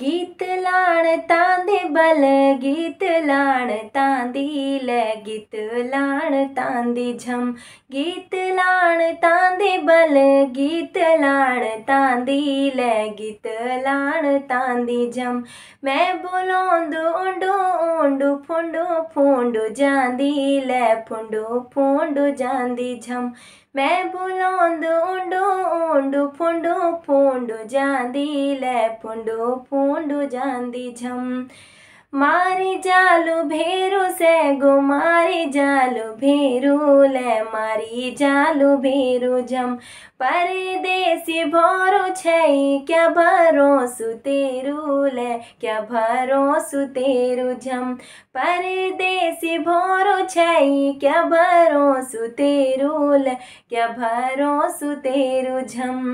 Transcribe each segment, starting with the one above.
गीत लाण तांदे बल गीत लाण तांदी ल गीत लाण तांदी झम गीत लाण तांदे बल गीत लाण तांदी ल गीत लाण तांदी झम मैं बोलोंद उंडो ਫੋਂਡੋ ਫੋਂਡੋ ਜਾਂਦੀ ਲੈ ਫੋਂਡੋ ਫੋਂਡੋ ਜਾਂਦੀ ਝਮ ਮੈਂ ਬੁਲਾਉਂਦ ਉਂਡੋ ਉਂਡੋ ਫੋਂਡੋ ਫੋਂਡੋ ਜਾਂਦੀ ਲੈ ਫੋਂਡੋ ਫੋਂਡੋ ਜਾਂਦੀ ਝਮ मारी जालू भेरो से गो मारी जालू भेरो ले मारी जालू भेरो जम परदेसी भोरो छै क्या भरोसु तेरू ले क्या भरोसु तेरू जम परदेसी भोरो छै क्या भरोसु तेरू ले क्या भरोसु तेरू जम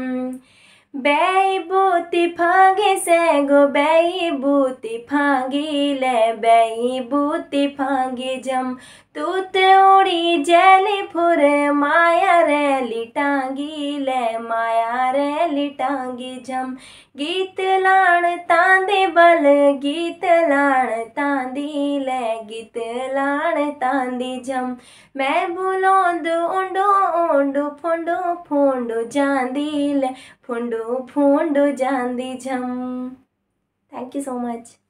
बैबूति फागे सैगो बैबूति फागीले बैबूति फागी जम तूत उड़ी जली फुर माया रे लिटांगी ले माया रे लिटांगी जम गीत लाण तांदे गीत लाण तांदी ले गीत लाण तांदी जम मैं बुलोंद उंडो उंडो फोंडो फोंडो जांदी ले फोंडो फोंडो जांदी जम थैंक यू सो मच